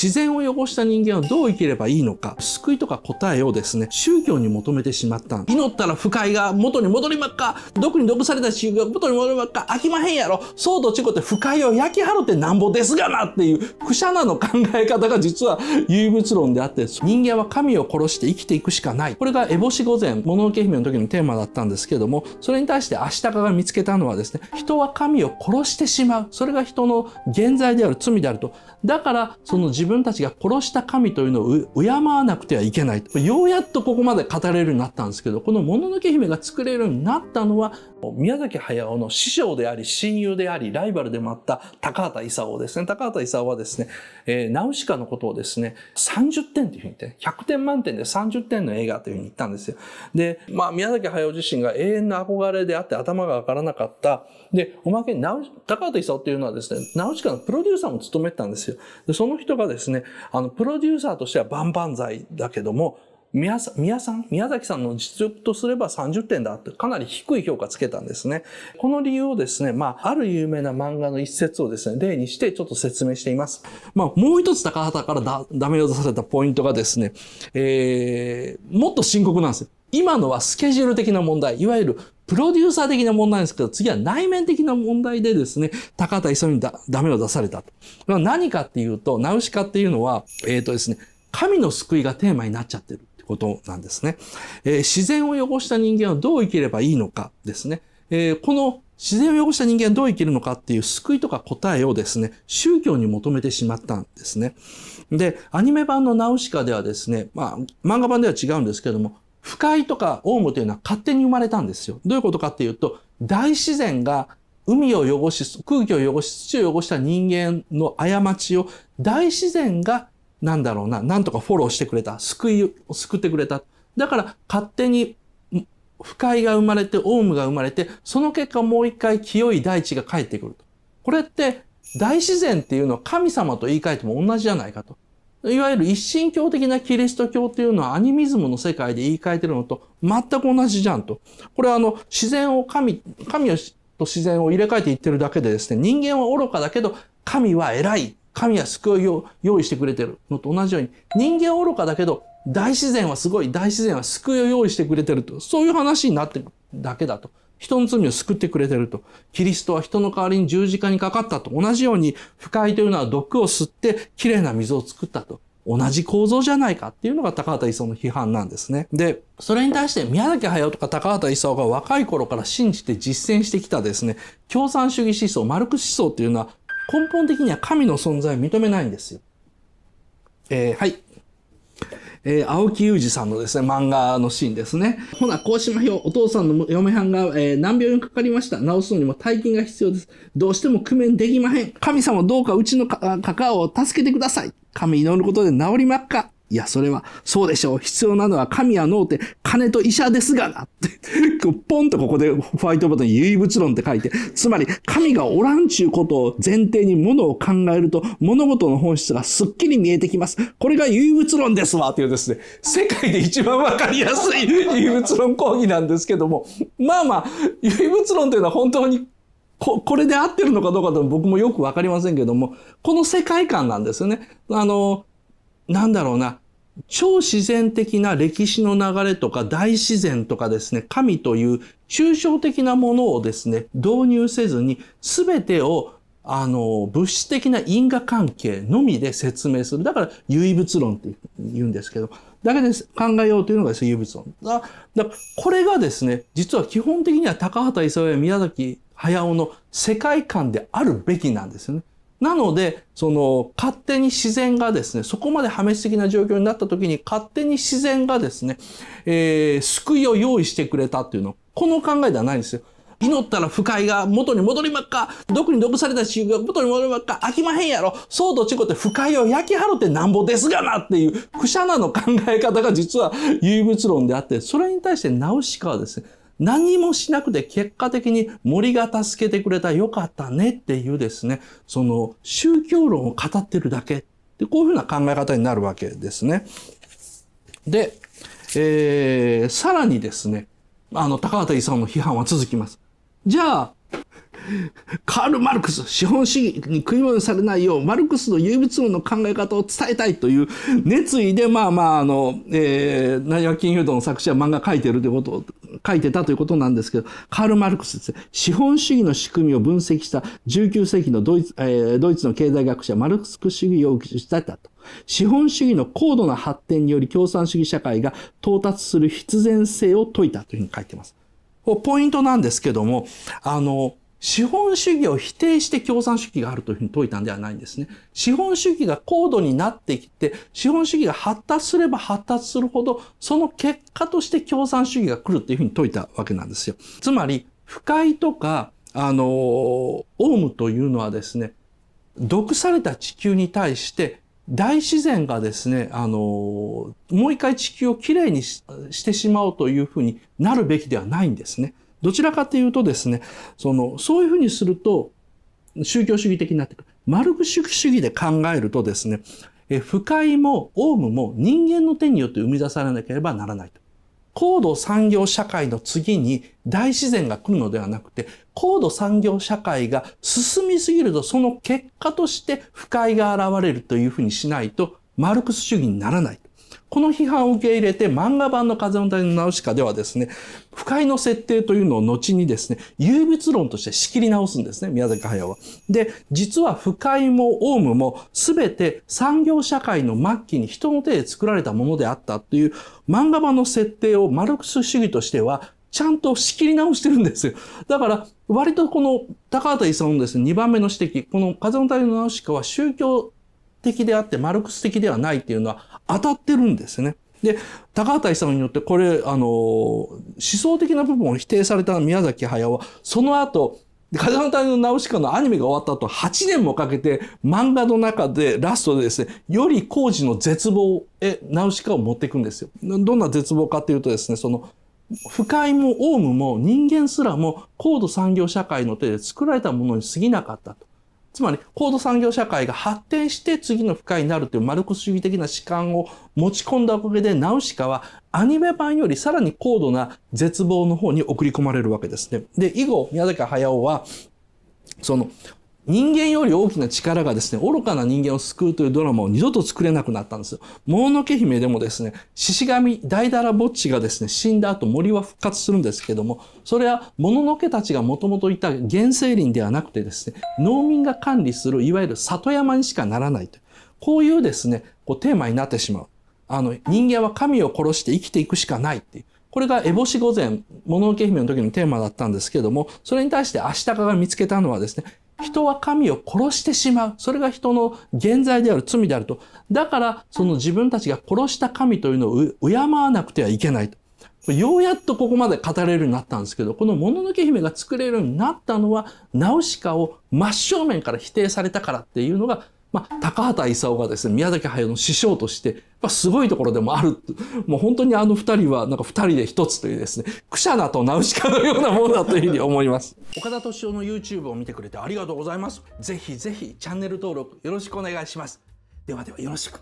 自然を汚した人間はどう生きればいいのか、救いとか答えをですね、宗教に求めてしまった。祈ったら不快が元に戻りまっか、毒に毒された宗教が元に戻りまっか、飽きまへんやろ、そうとちこって不快を焼き払ってなんぼですがなっていう、不ゃなの考え方が実は唯物論であって、人間は神を殺して生きていくしかない。これが烏帽子御前、もののけ姫の時のテーマだったんですけども、それに対して足高が見つけたのはですね、人は神を殺してしまう。それが人の現在である罪であると。だから、その自分たちが殺した神というのを敬わなくてはいけない。ようやっとここまで語れるようになったんですけど、このもののけ姫が作れるようになったのは、宮崎駿の師匠であり、親友であり、ライバルでもあった高畑勲ですね。高畑勲はですね、えー、ナウシカのことをですね、30点というふうに言って、100点満点で30点の映画というふうに言ったんですよ。で、まあ、宮崎駿自身が永遠の憧れであって頭が上がらなかった。で、おまけに高畑勲っていうのはですね、ナウシカのプロデューサーも務めたんですよ。で、その人がですねですね、あの、プロデューサーとしては万々歳だけども、宮さん、宮崎さんの実力とすれば30点だってかなり低い評価つけたんですね。この理由をですね、まあ、ある有名な漫画の一節をですね、例にしてちょっと説明しています。まあ、もう一つ高畑からだダメを出されたポイントがですね、えー、もっと深刻なんですよ。今のはスケジュール的な問題、いわゆるプロデューサー的な問題ですけど、次は内面的な問題でですね、高畑磯にだダメを出されたと。何かっていうと、ナウシカっていうのは、えっ、ー、とですね、神の救いがテーマになっちゃってる。ことなんですね。えー、自然を汚した人間はどう生きればいいのかですね。えー、この自然を汚した人間はどう生きるのかっていう救いとか答えをですね、宗教に求めてしまったんですね。で、アニメ版のナウシカではですね、まあ、漫画版では違うんですけども、不快とかオウムというのは勝手に生まれたんですよ。どういうことかっていうと、大自然が海を汚し、空気を汚し、土を汚した人間の過ちを大自然がなんだろうな、なんとかフォローしてくれた。救い、を救ってくれた。だから勝手に不快が生まれて、オウムが生まれて、その結果もう一回清い大地が帰ってくると。これって大自然っていうのは神様と言い換えても同じじゃないかと。いわゆる一神教的なキリスト教っていうのはアニミズムの世界で言い換えてるのと全く同じじゃんと。これはあの自然を神、神をと自然を入れ替えていってるだけでですね、人間は愚かだけど神は偉い神は救いを用意してくれてるのと同じように、人間は愚かだけど、大自然はすごい、大自然は救いを用意してくれてると、そういう話になってるだけだと。人の罪を救ってくれてると。キリストは人の代わりに十字架にかかったと。同じように、不快というのは毒を吸ってきれいな水を作ったと。同じ構造じゃないかっていうのが高畑勲の批判なんですね。で、それに対して宮崎駿とか高畑勲が若い頃から信じて実践してきたですね、共産主義思想、マルク思想っていうのは根本的には神の存在を認めないんですよ。えー、はい。えー、青木裕二さんのですね、漫画のシーンですね。ほな、こうしまひょう。お父さんの嫁はんが、えー、難病にかかりました。治すのにも大金が必要です。どうしても工面できまへん。神様どうかうちのか、かかを助けてください。神祈ることで治りまっか。いや、それは、そうでしょう。必要なのは神は脳って金と医者ですがな。って、ポンとここでホワイトボードに唯物論って書いて、つまり神がおらんちゅうことを前提に物を考えると物事の本質がすっきり見えてきます。これが唯物論ですわ。というですね、世界で一番わかりやすい唯物論講義なんですけども、まあまあ、唯物論というのは本当にこ、これで合ってるのかどうかと僕もよくわかりませんけども、この世界観なんですよね。あの、なんだろうな、超自然的な歴史の流れとか大自然とかですね、神という抽象的なものをですね、導入せずに全てをあの、物質的な因果関係のみで説明する。だから、唯物論って言うんですけど、だけで考えようというのがです唯物論。だだこれがですね、実は基本的には高畑勲や宮崎駿の世界観であるべきなんですよね。なので、その、勝手に自然がですね、そこまで破滅的な状況になった時に、勝手に自然がですね、えー、救いを用意してくれたっていうの。この考えではないんですよ。祈ったら不快が元に戻りまっか毒に毒された地が元に戻りまっか飽きまへんやろそうとちこって不快を焼き払ってなんぼですがなっていう、クシャナの考え方が実は唯物論であって、それに対してナウシカはですね、何もしなくて結果的に森が助けてくれたよかったねっていうですね、その宗教論を語ってるだけ。でこういうふうな考え方になるわけですね。で、えー、さらにですね、あの、高畑勲の批判は続きます。じゃあ、カール・マルクス、資本主義に食い物されないよう、マルクスの唯物論の考え方を伝えたいという熱意で、まあまあ、あの、えー、内訳金融道の作者は漫画書いてるということ書いてたということなんですけど、カール・マルクスですね、資本主義の仕組みを分析した19世紀のドイツ,、えー、ドイツの経済学者マルクス主義を打ち立れたと。資本主義の高度な発展により共産主義社会が到達する必然性を説いたというふうに書いてます。ポイントなんですけども、あの、資本主義を否定して共産主義があるというふうに説いたんではないんですね。資本主義が高度になってきて、資本主義が発達すれば発達するほど、その結果として共産主義が来るというふうに説いたわけなんですよ。つまり、不快とか、あのオウムというのはですね、毒された地球に対して大自然がですね、あの、もう一回地球をきれいにしてしまおうというふうになるべきではないんですね。どちらかというとですね、その、そういうふうにすると、宗教主義的になってくる。マルク主義で考えるとですね、不快もオウムも人間の手によって生み出されなければならないと。高度産業社会の次に大自然が来るのではなくて、高度産業社会が進みすぎると、その結果として不快が現れるというふうにしないと、マルクス主義にならない。この批判を受け入れて漫画版の風の谷のナウシカではですね、不快の設定というのを後にですね、優物論として仕切り直すんですね、宮崎駿は。で、実は不快もオウムも全て産業社会の末期に人の手で作られたものであったという漫画版の設定をマルクス主義としてはちゃんと仕切り直してるんですよ。だから、割とこの高畑勲のですね、2番目の指摘、この風の谷のナウシカは宗教的であってマルクス的ではないっていうのは当たってるんですね。で、高畑勲によってこれ、あの、思想的な部分を否定された宮崎駿は、その後、風の谷のナウシカのアニメが終わった後、8年もかけて漫画の中でラストでですね、より工事の絶望へナウシカを持っていくんですよ。どんな絶望かっていうとですね、その、不快もオウムも人間すらも高度産業社会の手で作られたものに過ぎなかったと。つまり高度産業社会が発展して次の深いになるというマルクス主義的な主観を持ち込んだおかげでナウシカはアニメ版よりさらに高度な絶望の方に送り込まれるわけですね。で、以後、宮崎駿は、その人間より大きな力がですね、愚かな人間を救うというドラマを二度と作れなくなったんですよ。もののけ姫でもですね、獅子神大だらぼっちがですね、死んだ後森は復活するんですけども、それはもののけたちがもともといた原生林ではなくてですね、農民が管理するいわゆる里山にしかならないと。こういうですね、こうテーマになってしまう。あの、人間は神を殺して生きていくしかないっていう。これが烏帽子御前、もののけ姫の時のテーマだったんですけども、それに対して足利が見つけたのはですね、人は神を殺してしまう。それが人の現在である罪であると。だから、その自分たちが殺した神というのを敬わなくてはいけないと。ようやっとここまで語れるようになったんですけど、このもののけ姫が作れるようになったのは、ナウシカを真正面から否定されたからっていうのが、まあ、高畑勲がですね、宮崎駿の師匠として、まあ、すごいところでもある。もう本当にあの二人は、なんか二人で一つというですね、クシャナとナウシカのようなものだというふうに思います。岡田敏夫の YouTube を見てくれてありがとうございます。ぜひぜひチャンネル登録よろしくお願いします。ではではよろしく。